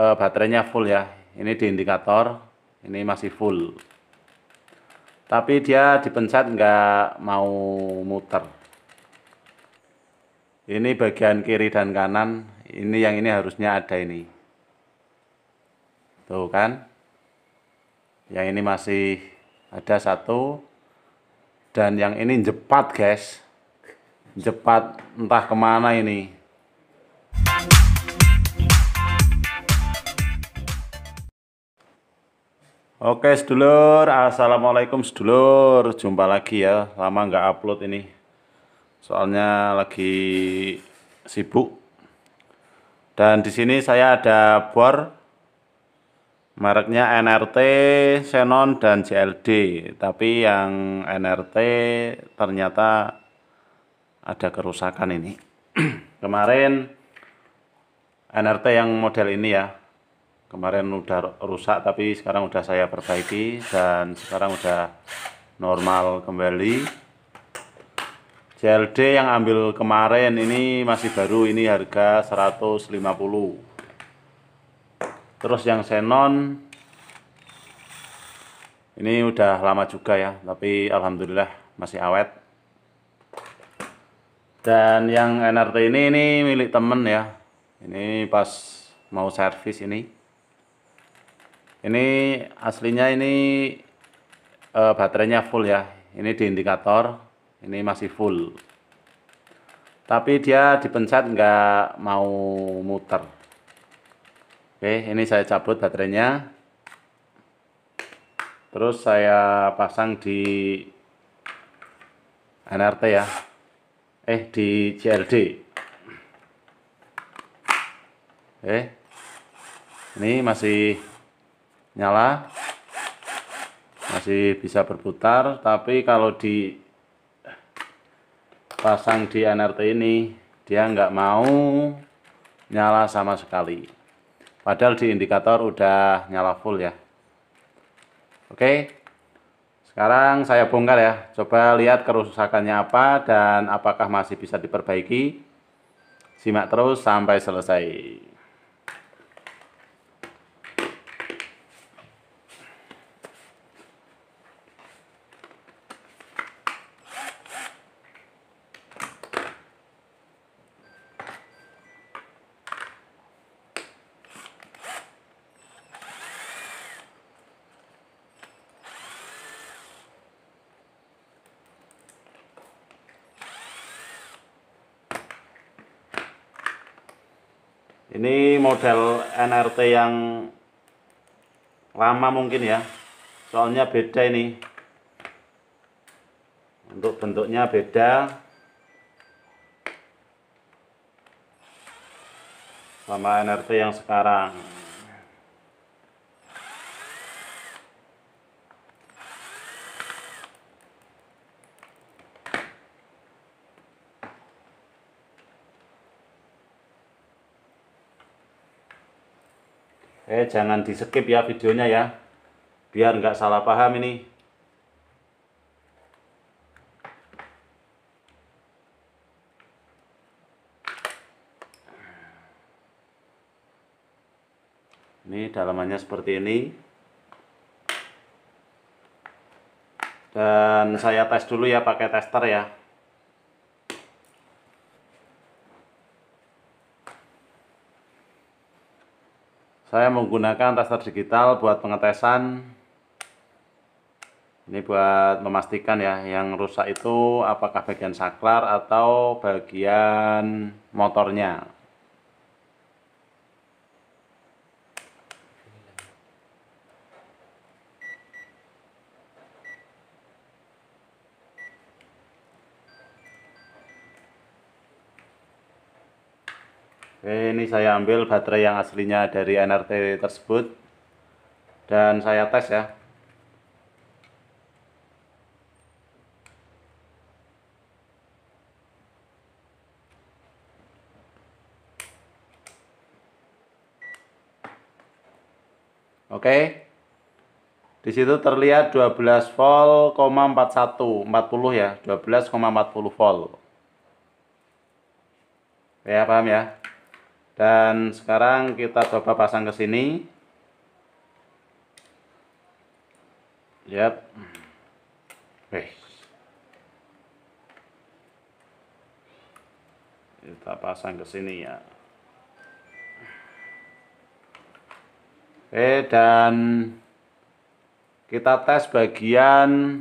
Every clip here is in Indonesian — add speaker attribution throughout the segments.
Speaker 1: uh, baterainya full ya ini di indikator ini masih full tapi dia dipencet nggak mau muter ini bagian kiri dan kanan ini yang ini harusnya ada ini tuh kan yang ini masih ada satu dan yang ini jepat guys jepat entah kemana ini Oke sedulur, assalamualaikum sedulur, jumpa lagi ya, lama nggak upload ini, soalnya lagi sibuk. Dan di sini saya ada bor, mereknya NRT, Xenon dan JLD, tapi yang NRT ternyata ada kerusakan ini. Kemarin NRT yang model ini ya, kemarin udah rusak tapi sekarang udah saya perbaiki dan sekarang udah normal kembali CLD yang ambil kemarin ini masih baru ini harga 150 terus yang Xenon ini udah lama juga ya tapi Alhamdulillah masih awet dan yang NRT ini ini milik temen ya ini pas mau servis ini ini aslinya ini e, baterainya full ya. Ini di indikator, ini masih full. Tapi dia dipencet nggak mau muter. Oke, ini saya cabut baterainya. Terus saya pasang di NRT ya. Eh, di CLD. Oke. Ini masih nyala masih bisa berputar tapi kalau di pasang di NRT ini dia nggak mau nyala sama sekali padahal di indikator udah nyala full ya oke sekarang saya bongkar ya coba lihat kerusakannya apa dan apakah masih bisa diperbaiki simak terus sampai selesai ini model NRT yang lama mungkin ya soalnya beda ini untuk bentuknya beda sama NRT yang sekarang Oke, eh, jangan di skip ya videonya ya biar nggak salah paham ini ini dalamannya seperti ini dan saya tes dulu ya pakai tester ya saya menggunakan tester digital buat pengetesan ini buat memastikan ya yang rusak itu apakah bagian saklar atau bagian motornya Oke, ini saya ambil baterai yang aslinya dari NRT tersebut dan saya tes ya. Oke. Di situ terlihat 12 volt, 41, 40 ya, 12,40 volt. Ya, paham ya? dan sekarang kita coba pasang ke sini yep Oke. kita pasang ke sini ya Oke dan kita tes bagian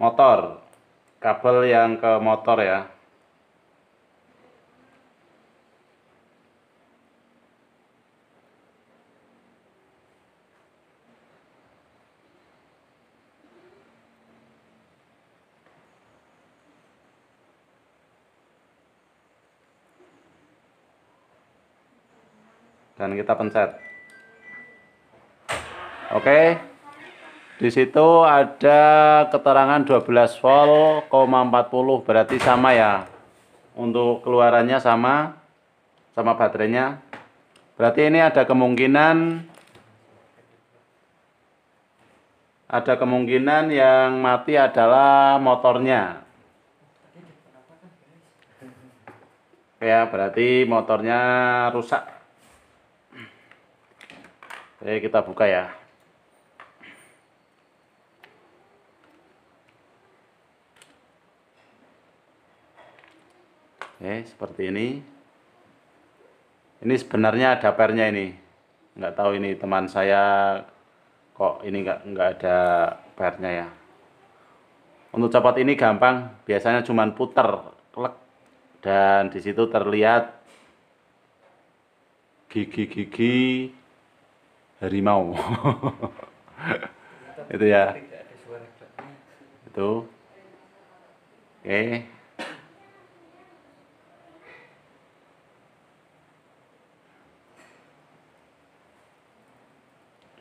Speaker 1: motor kabel yang ke motor ya dan kita pencet. Oke. Di situ ada keterangan 12 volt, 40 berarti sama ya. Untuk keluarannya sama sama baterainya. Berarti ini ada kemungkinan ada kemungkinan yang mati adalah motornya. Ya, berarti motornya rusak. Oke, eh, kita buka ya. Oke, eh, seperti ini. Ini sebenarnya ada pernya ini. Nggak tahu ini teman saya kok ini nggak nggak ada pernya ya. Untuk copot ini gampang, biasanya cuma puter, klek, dan di situ terlihat gigi-gigi harimau. itu ya. Itu. Oke. Okay.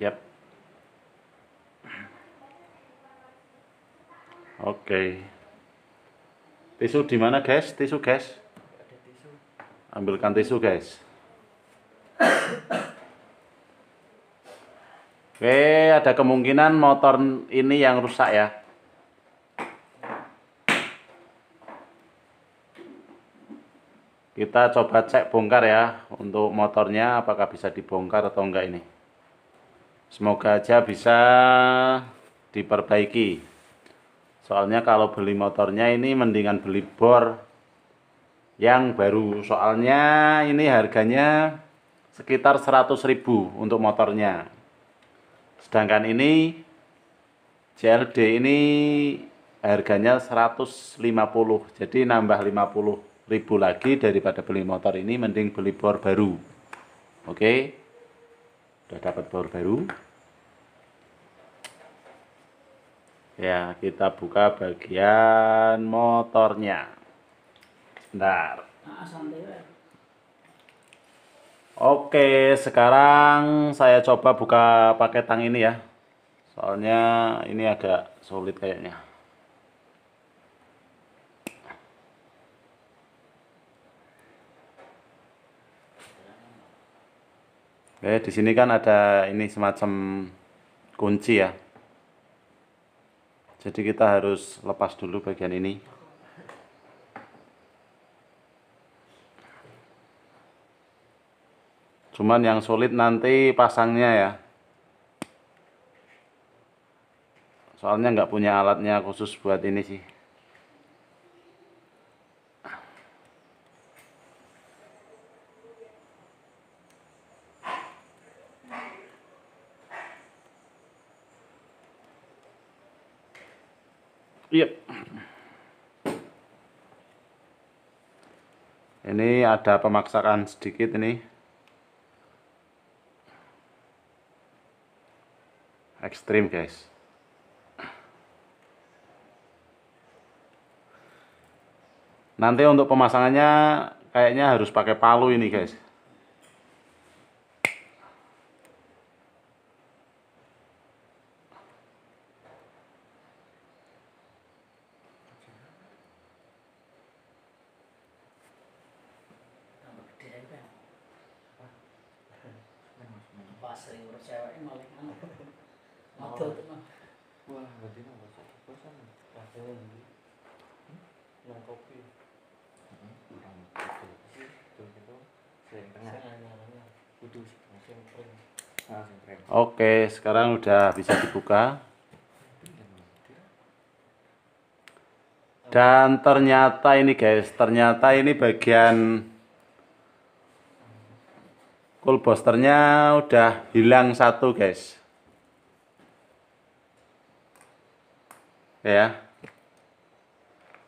Speaker 1: yep Oke. Okay. Tisu di mana, guys? Tisu, guys. Ambilkan tisu, guys. Oke, ada kemungkinan motor ini yang rusak ya. Kita coba cek bongkar ya untuk motornya apakah bisa dibongkar atau enggak ini. Semoga aja bisa diperbaiki. Soalnya kalau beli motornya ini mendingan beli bor yang baru. Soalnya ini harganya sekitar 100.000 untuk motornya. Sedangkan ini JLD ini harganya 150 jadi nambah 50 ribu lagi daripada beli motor ini mending beli bor baru oke okay. udah dapat bor baru ya kita buka bagian motornya sebentar nah, Oke, sekarang saya coba buka pakai tang ini ya. Soalnya ini agak sulit kayaknya. Oke, di sini kan ada ini semacam kunci ya. Jadi kita harus lepas dulu bagian ini. Cuman yang sulit nanti pasangnya ya. Soalnya nggak punya alatnya khusus buat ini sih. Iya. Yep. Ini ada pemaksakan sedikit ini. ekstrim guys nanti untuk pemasangannya kayaknya harus pakai palu ini guys sering urus malah Oke, sekarang udah bisa dibuka. Dan ternyata ini guys, ternyata ini bagian cool udah hilang satu guys. ya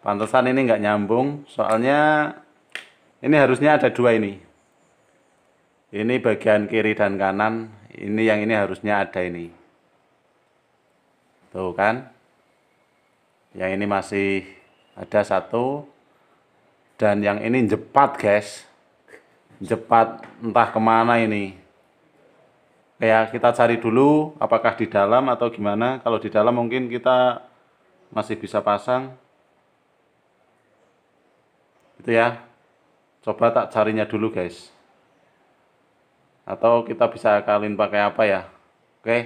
Speaker 1: pantesan ini nggak nyambung soalnya ini harusnya ada dua ini ini bagian kiri dan kanan ini yang ini harusnya ada ini tuh kan yang ini masih ada satu dan yang ini jepat guys jepat entah kemana ini ya kita cari dulu apakah di dalam atau gimana kalau di dalam mungkin kita masih bisa pasang itu ya coba tak carinya dulu guys atau kita bisa kalin pakai apa ya oke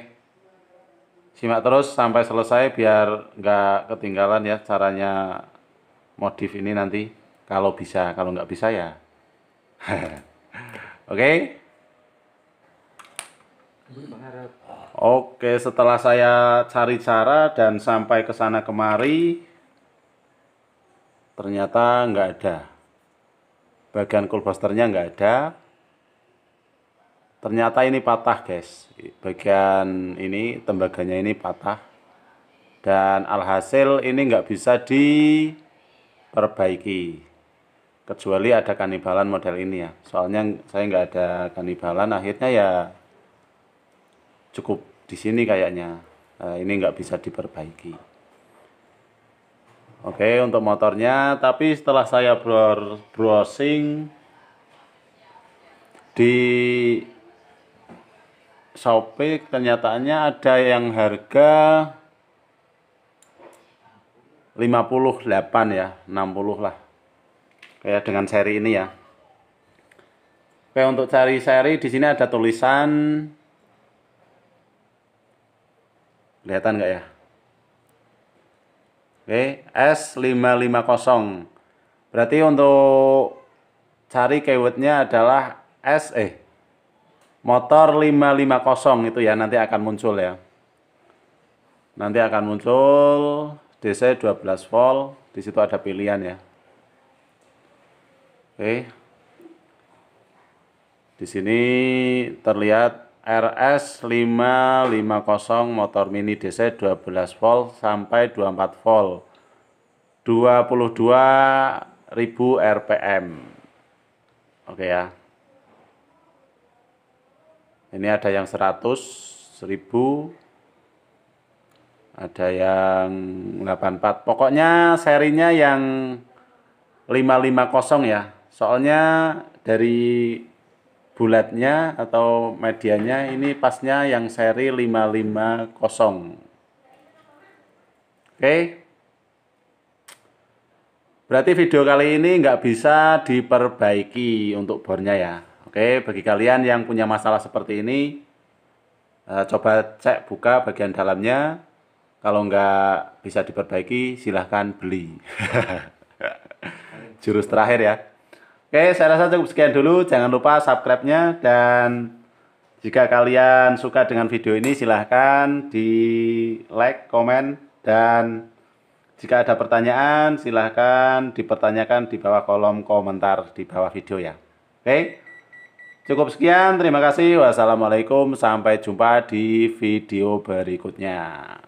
Speaker 1: simak terus sampai selesai biar nggak ketinggalan ya caranya modif ini nanti kalau bisa kalau nggak bisa ya oke Oke, setelah saya cari cara dan sampai ke sana kemari, ternyata nggak ada. Bagian kulbasternya nggak ada. Ternyata ini patah, guys. Bagian ini tembaganya ini patah. Dan alhasil ini nggak bisa diperbaiki. Kecuali ada kanibalan model ini ya. Soalnya saya nggak ada kanibalan, akhirnya ya cukup di sini kayaknya uh, ini nggak bisa diperbaiki oke okay, untuk motornya tapi setelah saya browsing di Shopee kenyataannya ada yang harga 58 ya 60 lah kayak dengan seri ini ya Oke untuk cari seri di sini ada tulisan Kelihatan nggak ya? Oke, S550. Berarti untuk cari keywordnya adalah S, eh, motor 550 itu ya, nanti akan muncul ya. Nanti akan muncul DC 12 volt, di situ ada pilihan ya. Oke. Di sini terlihat RS 550 motor mini DC 12 volt sampai 24 volt 22.000 RPM oke okay ya ini ada yang 100 1000 ada yang 84 pokoknya serinya yang 550 ya soalnya dari bulatnya atau medianya ini pasnya yang seri 550. Oke. Okay. Berarti video kali ini nggak bisa diperbaiki untuk bornya ya. Oke, okay. bagi kalian yang punya masalah seperti ini, eh, coba cek buka bagian dalamnya. Kalau nggak bisa diperbaiki, silahkan beli. Jurus terakhir ya. Oke, saya rasa cukup sekian dulu. Jangan lupa subscribe-nya dan jika kalian suka dengan video ini silahkan di like, komen, dan jika ada pertanyaan silahkan dipertanyakan di bawah kolom komentar di bawah video ya. Oke, cukup sekian. Terima kasih. Wassalamualaikum. Sampai jumpa di video berikutnya.